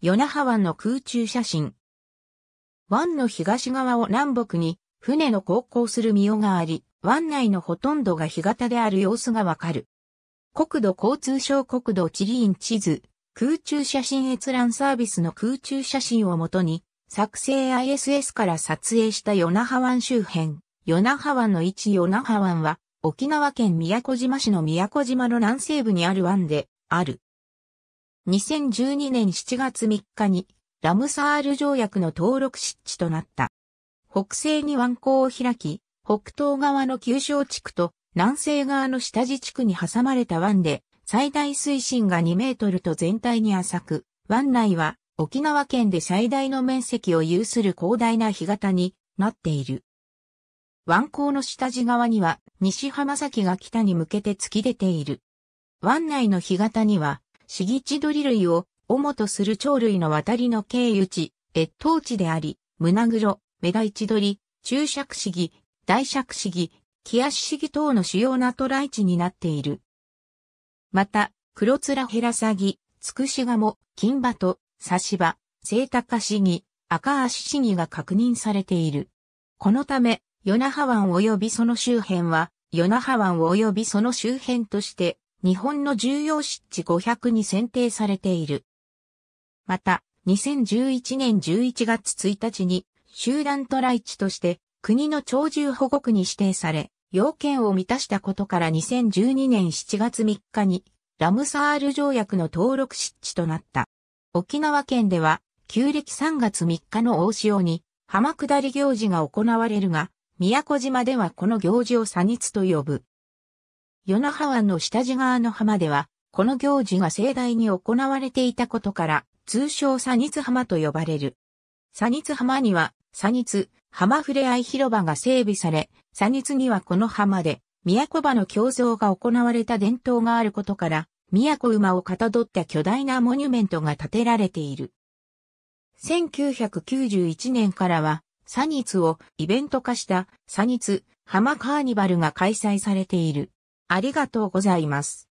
与那覇湾の空中写真。湾の東側を南北に船の航行する御代があり、湾内のほとんどが干潟である様子がわかる。国土交通省国土地理院地図、空中写真閲覧サービスの空中写真をもとに、作成 ISS から撮影した与那覇湾周辺、与那覇湾の位置与那覇湾は、沖縄県宮古島市の宮古島の南西部にある湾で、ある。2012年7月3日にラムサール条約の登録湿地となった。北西に湾口を開き、北東側の旧小地区と南西側の下地地区に挟まれた湾で、最大水深が2メートルと全体に浅く、湾内は沖縄県で最大の面積を有する広大な干潟になっている。湾口の下地側には西浜崎が北に向けて突き出ている。湾内の干潟にはシギチドリ類を主とする鳥類の渡りの経由地、越冬地であり、胸黒、メガイチドリ、注釈シギ、大釈シギ、キアシシギ等の主要な渡来地になっている。また、黒面ヘラサギ、ツクシガモ、金バと、サシバ、セイタカシギ、赤足シギが確認されている。このため、ヨナハ湾及びその周辺は、ヨナハ湾及びその周辺として、日本の重要湿地500に選定されている。また、2011年11月1日に集団トライ地として国の鳥獣保護区に指定され、要件を満たしたことから2012年7月3日にラムサール条約の登録湿地となった。沖縄県では旧暦3月3日の大潮に浜下り行事が行われるが、宮古島ではこの行事をサニツと呼ぶ。与那覇湾の下地側の浜では、この行事が盛大に行われていたことから、通称サニツ浜と呼ばれる。サニツ浜には、サニツ、浜ふれあい広場が整備され、サニツにはこの浜で、宮古場の競争が行われた伝統があることから、宮古馬をかたどった巨大なモニュメントが建てられている。1991年からは、サニツをイベント化したサニツ浜カーニバルが開催されている。ありがとうございます。